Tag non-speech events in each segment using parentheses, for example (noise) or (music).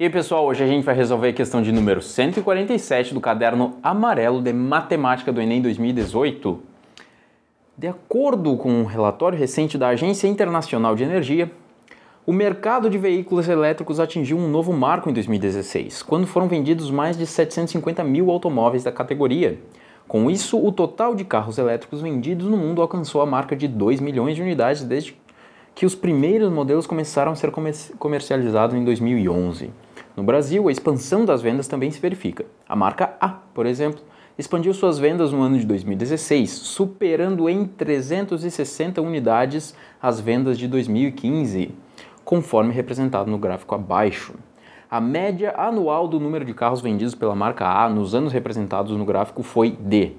E aí pessoal, hoje a gente vai resolver a questão de número 147 do caderno amarelo de matemática do Enem 2018. De acordo com um relatório recente da Agência Internacional de Energia, o mercado de veículos elétricos atingiu um novo marco em 2016, quando foram vendidos mais de 750 mil automóveis da categoria. Com isso, o total de carros elétricos vendidos no mundo alcançou a marca de 2 milhões de unidades desde que os primeiros modelos começaram a ser comercializados em 2011. No Brasil, a expansão das vendas também se verifica. A marca A, por exemplo, expandiu suas vendas no ano de 2016, superando em 360 unidades as vendas de 2015, conforme representado no gráfico abaixo. A média anual do número de carros vendidos pela marca A nos anos representados no gráfico foi D.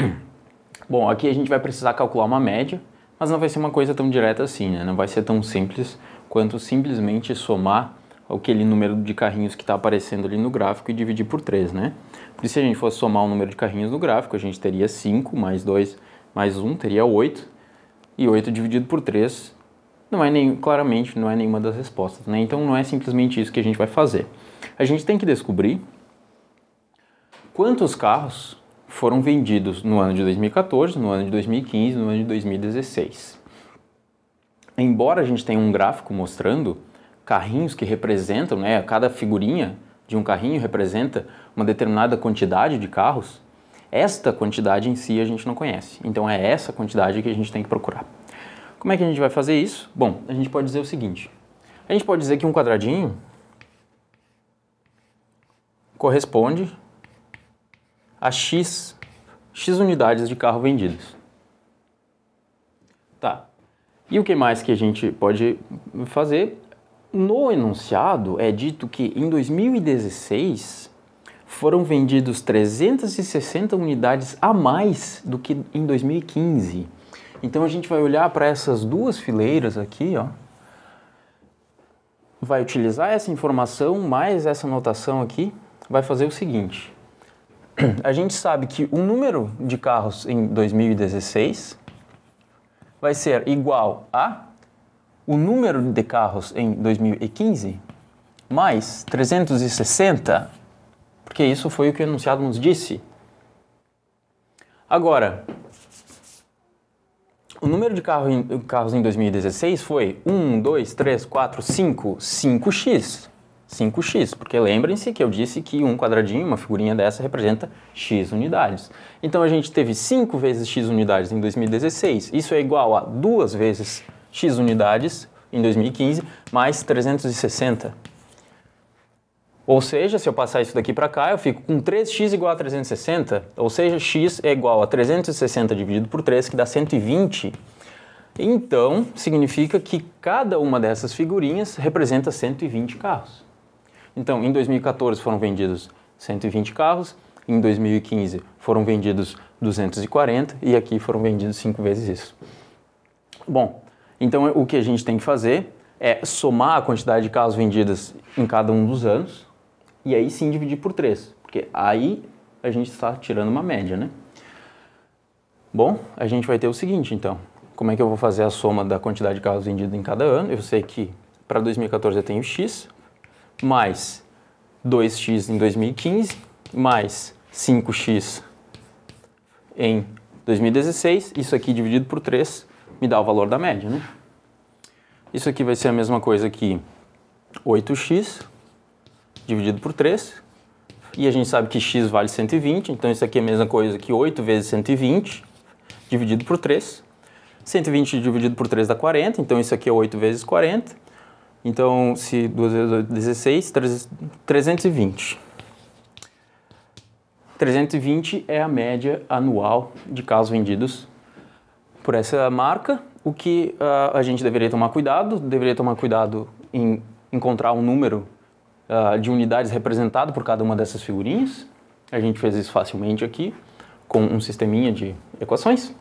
(clears throat) Bom, aqui a gente vai precisar calcular uma média, mas não vai ser uma coisa tão direta assim, né? Não vai ser tão simples quanto simplesmente somar aquele número de carrinhos que está aparecendo ali no gráfico e dividir por 3, né? Porque se a gente fosse somar o número de carrinhos no gráfico, a gente teria 5 mais 2 mais 1, teria 8. E 8 dividido por 3 não é nem, claramente não é nenhuma das respostas, né? Então não é simplesmente isso que a gente vai fazer. A gente tem que descobrir quantos carros foram vendidos no ano de 2014, no ano de 2015, no ano de 2016. Embora a gente tenha um gráfico mostrando carrinhos que representam, né, cada figurinha de um carrinho representa uma determinada quantidade de carros, esta quantidade em si a gente não conhece. Então é essa quantidade que a gente tem que procurar. Como é que a gente vai fazer isso? Bom, a gente pode dizer o seguinte. A gente pode dizer que um quadradinho corresponde a x, x unidades de carro vendidos. Tá. E o que mais que a gente pode fazer no enunciado é dito que em 2016 foram vendidos 360 unidades a mais do que em 2015. Então a gente vai olhar para essas duas fileiras aqui, ó. Vai utilizar essa informação mais essa notação aqui, vai fazer o seguinte. (clears throat) A gente sabe que o número de carros em 2016 vai ser igual a o número de carros em 2015 mais 360, porque isso foi o que o enunciado nos disse. Agora, o número de carro em, carros em 2016 foi 1, 2, 3, 4, 5, 5x. 5x, porque lembrem-se que eu disse que um quadradinho, uma figurinha dessa, representa x unidades. Então a gente teve 5 vezes x unidades em 2016, isso é igual a 2 vezes X unidades em 2015, mais 360. Ou seja, se eu passar isso daqui para cá, eu fico com 3x igual a 360, ou seja, x é igual a 360 dividido por 3, que dá 120. Então, significa que cada uma dessas figurinhas representa 120 carros. Então, em 2014 foram vendidos 120 carros, em 2015 foram vendidos 240 e aqui foram vendidos 5 vezes isso. Bom, então, o que a gente tem que fazer é somar a quantidade de casas vendidas em cada um dos anos e aí sim dividir por três, porque aí a gente está tirando uma média, né? Bom, a gente vai ter o seguinte, então. Como é que eu vou fazer a soma da quantidade de carros vendidos em cada ano? Eu sei que para 2014 eu tenho X, mais 2X em 2015, mais 5X em 2016, isso aqui dividido por 3 me dá o valor da média, né? Isso aqui vai ser a mesma coisa que 8x dividido por 3. E a gente sabe que x vale 120, então isso aqui é a mesma coisa que 8 vezes 120 dividido por 3. 120 dividido por 3 dá 40, então isso aqui é 8 vezes 40. Então, se 2 vezes 8, 16, 320. 320 é a média anual de carros vendidos por essa marca. O que uh, a gente deveria tomar cuidado? Deveria tomar cuidado em encontrar um número uh, de unidades representado por cada uma dessas figurinhas. A gente fez isso facilmente aqui, com um sisteminha de equações.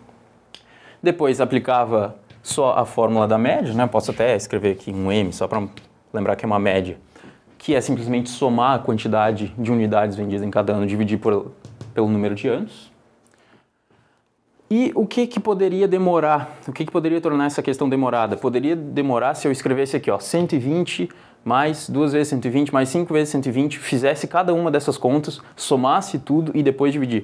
Depois aplicava só a fórmula da média, né? posso até escrever aqui um M, só para lembrar que é uma média, que é simplesmente somar a quantidade de unidades vendidas em cada ano, dividir por, pelo número de anos. E o que, que poderia demorar? O que, que poderia tornar essa questão demorada? Poderia demorar se eu escrevesse aqui, ó, 120 mais 2 vezes 120 mais 5 vezes 120, fizesse cada uma dessas contas, somasse tudo e depois dividir.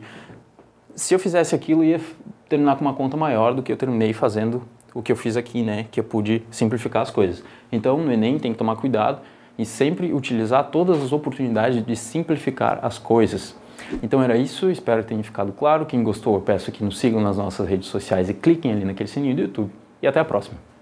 Se eu fizesse aquilo, ia terminar com uma conta maior do que eu terminei fazendo o que eu fiz aqui, né? Que eu pude simplificar as coisas. Então, no Enem tem que tomar cuidado e sempre utilizar todas as oportunidades de simplificar as coisas. Então era isso, espero que tenha ficado claro. Quem gostou, eu peço que nos sigam nas nossas redes sociais e cliquem ali naquele sininho do YouTube. E até a próxima!